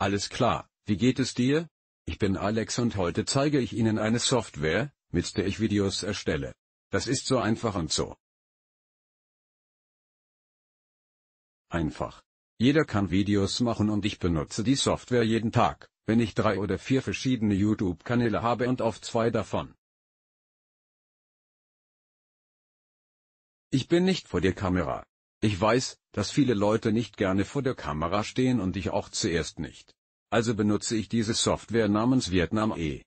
Alles klar, wie geht es dir? Ich bin Alex und heute zeige ich Ihnen eine Software, mit der ich Videos erstelle. Das ist so einfach und so. Einfach. Jeder kann Videos machen und ich benutze die Software jeden Tag, wenn ich drei oder vier verschiedene YouTube-Kanäle habe und auf zwei davon. Ich bin nicht vor der Kamera, ich weiß, dass viele Leute nicht gerne vor der Kamera stehen und ich auch zuerst nicht. Also benutze ich diese Software namens Vietnam E.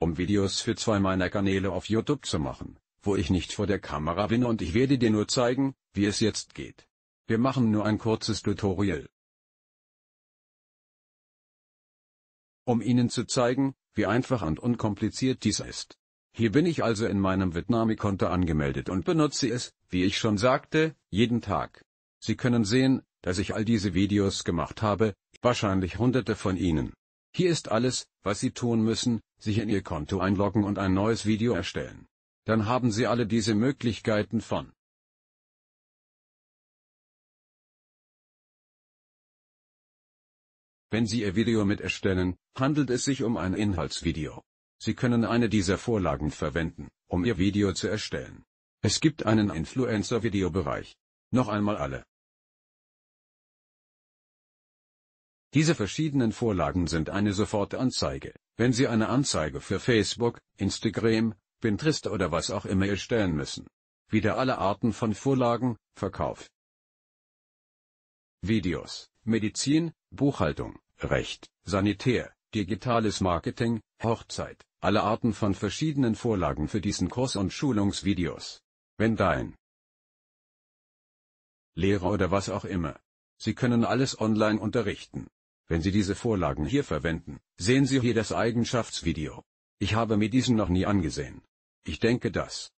Um Videos für zwei meiner Kanäle auf YouTube zu machen, wo ich nicht vor der Kamera bin und ich werde dir nur zeigen, wie es jetzt geht. Wir machen nur ein kurzes Tutorial. Um Ihnen zu zeigen, wie einfach und unkompliziert dies ist. Hier bin ich also in meinem Vitnami-Konto angemeldet und benutze es, wie ich schon sagte, jeden Tag. Sie können sehen, dass ich all diese Videos gemacht habe, wahrscheinlich hunderte von ihnen. Hier ist alles, was Sie tun müssen, sich in Ihr Konto einloggen und ein neues Video erstellen. Dann haben Sie alle diese Möglichkeiten von Wenn Sie Ihr Video mit erstellen, handelt es sich um ein Inhaltsvideo. Sie können eine dieser Vorlagen verwenden, um Ihr Video zu erstellen. Es gibt einen Influencer-Videobereich. Noch einmal alle. Diese verschiedenen Vorlagen sind eine Sofortanzeige. Wenn Sie eine Anzeige für Facebook, Instagram, Pinterest oder was auch immer erstellen müssen. Wieder alle Arten von Vorlagen, Verkauf. Videos, Medizin, Buchhaltung, Recht, Sanitär, digitales Marketing, Hochzeit, alle Arten von verschiedenen Vorlagen für diesen Kurs und Schulungsvideos. Wenn dein Lehrer oder was auch immer. Sie können alles online unterrichten. Wenn Sie diese Vorlagen hier verwenden, sehen Sie hier das Eigenschaftsvideo. Ich habe mir diesen noch nie angesehen. Ich denke das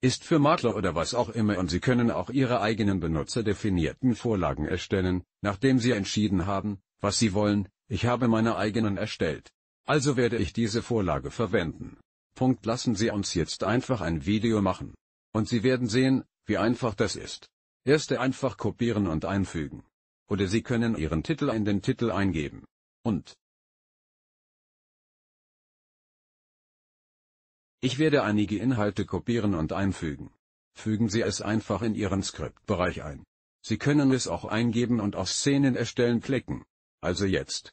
ist für Makler oder was auch immer und Sie können auch Ihre eigenen benutzerdefinierten Vorlagen erstellen, nachdem Sie entschieden haben, was Sie wollen, ich habe meine eigenen erstellt. Also werde ich diese Vorlage verwenden. Punkt lassen Sie uns jetzt einfach ein Video machen. Und Sie werden sehen, wie einfach das ist. Erste einfach kopieren und einfügen. Oder Sie können Ihren Titel in den Titel eingeben. Und Ich werde einige Inhalte kopieren und einfügen. Fügen Sie es einfach in Ihren Skriptbereich ein. Sie können es auch eingeben und auf Szenen erstellen klicken. Also jetzt.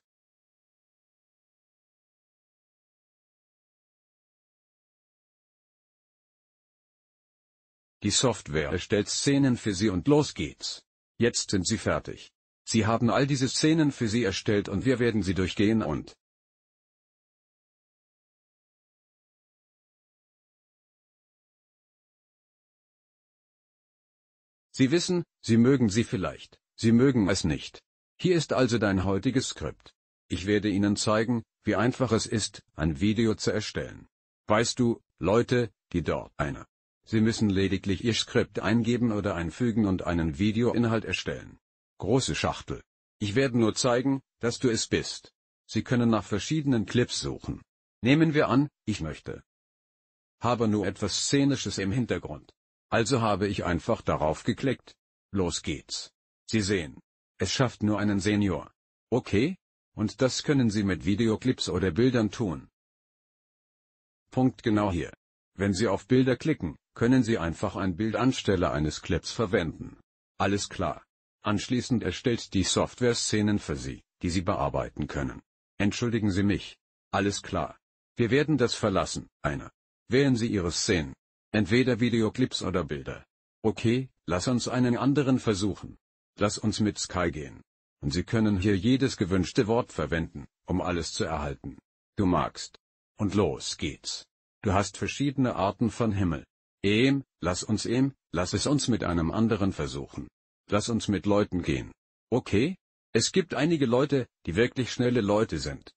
Die Software erstellt Szenen für Sie und los geht's. Jetzt sind Sie fertig. Sie haben all diese Szenen für Sie erstellt und wir werden sie durchgehen und Sie wissen, Sie mögen sie vielleicht, Sie mögen es nicht. Hier ist also dein heutiges Skript. Ich werde Ihnen zeigen, wie einfach es ist, ein Video zu erstellen. Weißt du, Leute, die dort einer. Sie müssen lediglich Ihr Skript eingeben oder einfügen und einen Videoinhalt erstellen. Große Schachtel. Ich werde nur zeigen, dass du es bist. Sie können nach verschiedenen Clips suchen. Nehmen wir an, ich möchte. Habe nur etwas Szenisches im Hintergrund. Also habe ich einfach darauf geklickt. Los geht's. Sie sehen. Es schafft nur einen Senior. Okay? Und das können Sie mit Videoclips oder Bildern tun. Punkt genau hier. Wenn Sie auf Bilder klicken, können Sie einfach ein Bild anstelle eines Clips verwenden. Alles klar. Anschließend erstellt die Software Szenen für Sie, die Sie bearbeiten können. Entschuldigen Sie mich. Alles klar. Wir werden das verlassen, einer. Wählen Sie Ihre Szenen. Entweder Videoclips oder Bilder. Okay, lass uns einen anderen versuchen. Lass uns mit Sky gehen. Und Sie können hier jedes gewünschte Wort verwenden, um alles zu erhalten. Du magst. Und los geht's. Du hast verschiedene Arten von Himmel. Ehm, lass uns ehm, lass es uns mit einem anderen versuchen. Lass uns mit Leuten gehen. Okay? Es gibt einige Leute, die wirklich schnelle Leute sind.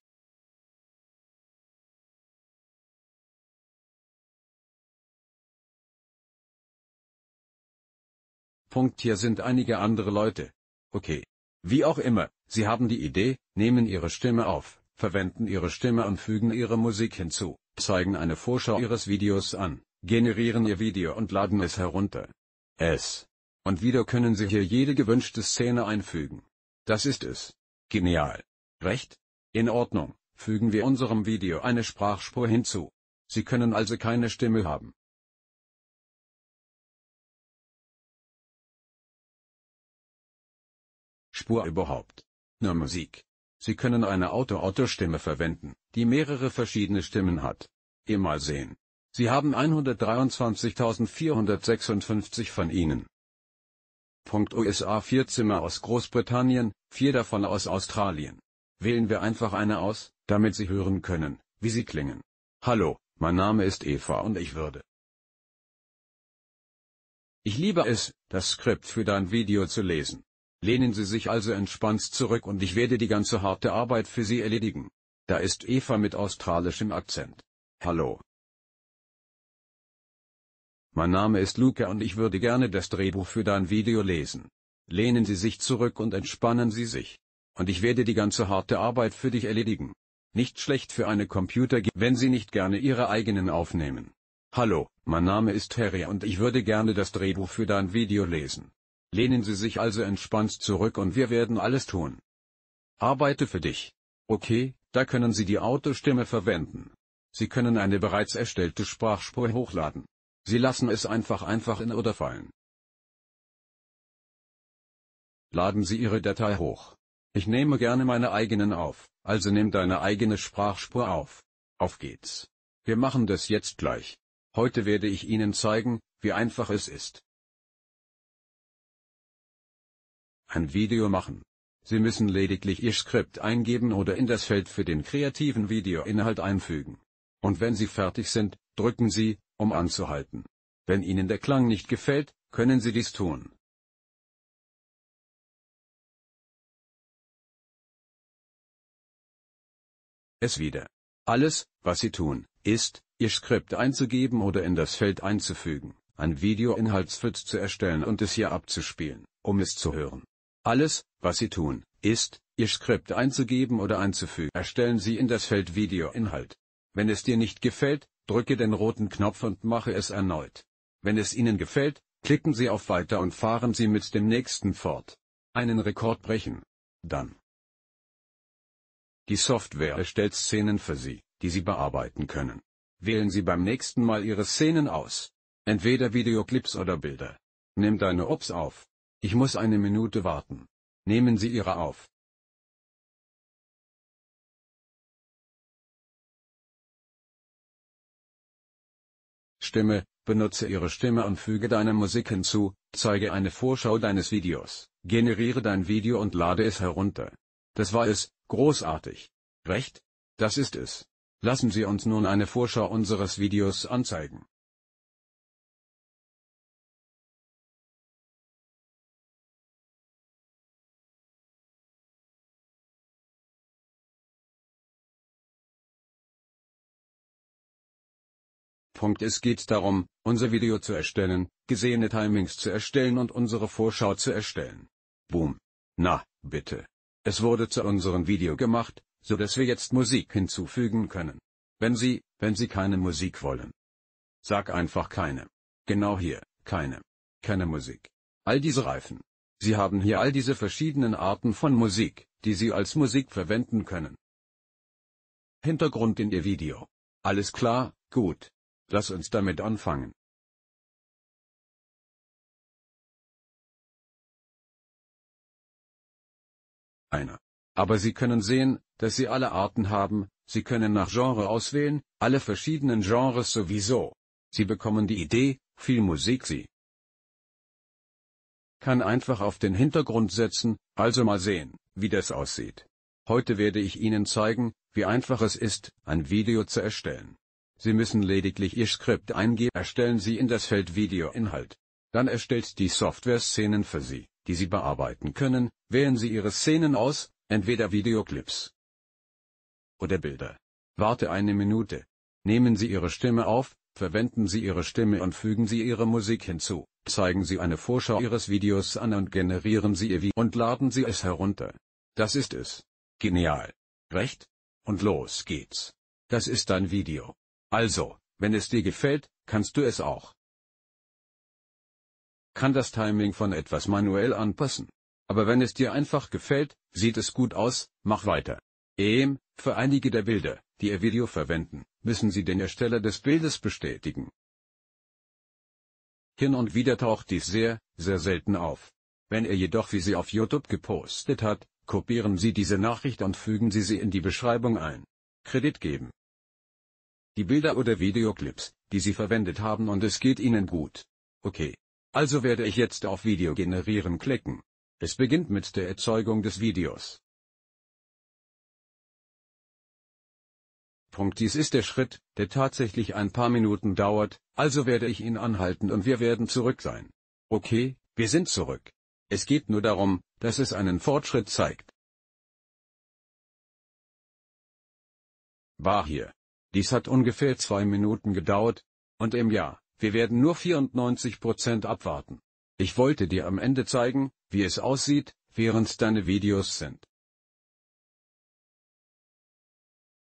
Punkt hier sind einige andere Leute. Okay. Wie auch immer, sie haben die Idee, nehmen ihre Stimme auf, verwenden ihre Stimme und fügen ihre Musik hinzu, zeigen eine Vorschau ihres Videos an, generieren Ihr Video und laden es herunter. Es. Und wieder können Sie hier jede gewünschte Szene einfügen. Das ist es. Genial. Recht? In Ordnung, fügen wir unserem Video eine Sprachspur hinzu. Sie können also keine Stimme haben. Spur überhaupt. Nur Musik. Sie können eine Auto-Auto-Stimme verwenden, die mehrere verschiedene Stimmen hat. Immer sehen. Sie haben 123.456 von ihnen. Punkt USA Vier Zimmer aus Großbritannien, vier davon aus Australien. Wählen wir einfach eine aus, damit Sie hören können, wie sie klingen. Hallo, mein Name ist Eva und ich würde. Ich liebe es, das Skript für dein Video zu lesen. Lehnen Sie sich also entspannt zurück und ich werde die ganze harte Arbeit für Sie erledigen. Da ist Eva mit australischem Akzent. Hallo, mein Name ist Luca und ich würde gerne das Drehbuch für dein Video lesen. Lehnen Sie sich zurück und entspannen Sie sich. Und ich werde die ganze harte Arbeit für dich erledigen. Nicht schlecht für eine Computer, wenn Sie nicht gerne Ihre eigenen aufnehmen. Hallo, mein Name ist Harry und ich würde gerne das Drehbuch für dein Video lesen. Lehnen Sie sich also entspannt zurück und wir werden alles tun. Arbeite für dich. Okay, da können Sie die Autostimme verwenden. Sie können eine bereits erstellte Sprachspur hochladen. Sie lassen es einfach einfach in oder fallen. Laden Sie Ihre Datei hoch. Ich nehme gerne meine eigenen auf, also nimm deine eigene Sprachspur auf. Auf geht's. Wir machen das jetzt gleich. Heute werde ich Ihnen zeigen, wie einfach es ist. Ein Video machen. Sie müssen lediglich Ihr Skript eingeben oder in das Feld für den kreativen Videoinhalt einfügen. Und wenn Sie fertig sind, drücken Sie um anzuhalten. Wenn Ihnen der Klang nicht gefällt, können Sie dies tun. Es wieder. Alles, was Sie tun, ist, Ihr Skript einzugeben oder in das Feld einzufügen, ein Videoinhaltsfit zu erstellen und es hier abzuspielen, um es zu hören. Alles, was Sie tun, ist, Ihr Skript einzugeben oder einzufügen. Erstellen Sie in das Feld Videoinhalt. Wenn es dir nicht gefällt, drücke den roten Knopf und mache es erneut. Wenn es Ihnen gefällt, klicken Sie auf Weiter und fahren Sie mit dem nächsten fort. Einen Rekord brechen. Dann. Die Software erstellt Szenen für Sie, die Sie bearbeiten können. Wählen Sie beim nächsten Mal Ihre Szenen aus. Entweder Videoclips oder Bilder. Nimm deine Ops auf. Ich muss eine Minute warten. Nehmen Sie Ihre auf. Stimme, benutze ihre Stimme und füge deine Musik hinzu, zeige eine Vorschau deines Videos, generiere dein Video und lade es herunter. Das war es, großartig. Recht? Das ist es. Lassen Sie uns nun eine Vorschau unseres Videos anzeigen. Punkt Es geht darum, unser Video zu erstellen, gesehene Timings zu erstellen und unsere Vorschau zu erstellen. Boom. Na, bitte. Es wurde zu unserem Video gemacht, so dass wir jetzt Musik hinzufügen können. Wenn Sie, wenn Sie keine Musik wollen. Sag einfach keine. Genau hier, keine. Keine Musik. All diese Reifen. Sie haben hier all diese verschiedenen Arten von Musik, die Sie als Musik verwenden können. Hintergrund in Ihr Video. Alles klar, gut, Lass uns damit anfangen. Einer. Aber Sie können sehen, dass Sie alle Arten haben, Sie können nach Genre auswählen, alle verschiedenen Genres sowieso. Sie bekommen die Idee, viel Musik Sie kann einfach auf den Hintergrund setzen, also mal sehen, wie das aussieht. Heute werde ich Ihnen zeigen, wie einfach es ist, ein Video zu erstellen. Sie müssen lediglich Ihr Skript eingeben. Erstellen Sie in das Feld Videoinhalt. Dann erstellt die Software Szenen für Sie, die Sie bearbeiten können. Wählen Sie Ihre Szenen aus, entweder Videoclips oder Bilder. Warte eine Minute. Nehmen Sie Ihre Stimme auf, verwenden Sie Ihre Stimme und fügen Sie Ihre Musik hinzu, zeigen Sie eine Vorschau Ihres Videos an und generieren Sie Ihr Video und laden Sie es herunter. Das ist es. Genial. Recht? Und los geht's. Das ist ein Video. Also, wenn es dir gefällt, kannst du es auch. Kann das Timing von etwas manuell anpassen. Aber wenn es dir einfach gefällt, sieht es gut aus, mach weiter. Ehm, für einige der Bilder, die ihr Video verwenden, müssen sie den Ersteller des Bildes bestätigen. Hin und wieder taucht dies sehr, sehr selten auf. Wenn er jedoch wie sie auf YouTube gepostet hat, kopieren Sie diese Nachricht und fügen Sie sie in die Beschreibung ein. Kredit geben die Bilder oder Videoclips, die Sie verwendet haben und es geht Ihnen gut. Okay. Also werde ich jetzt auf Video generieren klicken. Es beginnt mit der Erzeugung des Videos. Punkt dies ist der Schritt, der tatsächlich ein paar Minuten dauert, also werde ich ihn anhalten und wir werden zurück sein. Okay, wir sind zurück. Es geht nur darum, dass es einen Fortschritt zeigt. War hier. Dies hat ungefähr zwei Minuten gedauert, und im Jahr, wir werden nur 94 abwarten. Ich wollte dir am Ende zeigen, wie es aussieht, während deine Videos sind.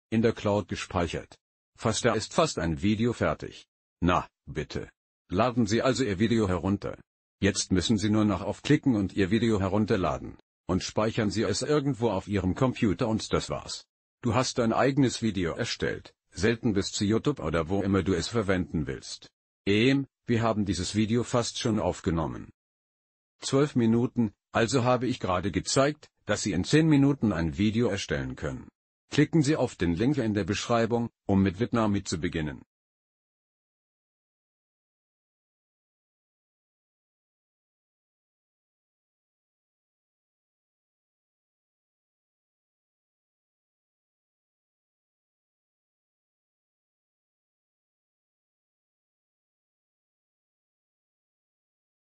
In der Cloud gespeichert. Fast da ist fast ein Video fertig. Na, bitte. Laden Sie also Ihr Video herunter. Jetzt müssen Sie nur noch aufklicken und Ihr Video herunterladen. Und speichern Sie es irgendwo auf Ihrem Computer und das war's. Du hast dein eigenes Video erstellt. Selten bis zu YouTube oder wo immer du es verwenden willst. Ehm, wir haben dieses Video fast schon aufgenommen. 12 Minuten, also habe ich gerade gezeigt, dass Sie in 10 Minuten ein Video erstellen können. Klicken Sie auf den Link in der Beschreibung, um mit Vietnam zu beginnen.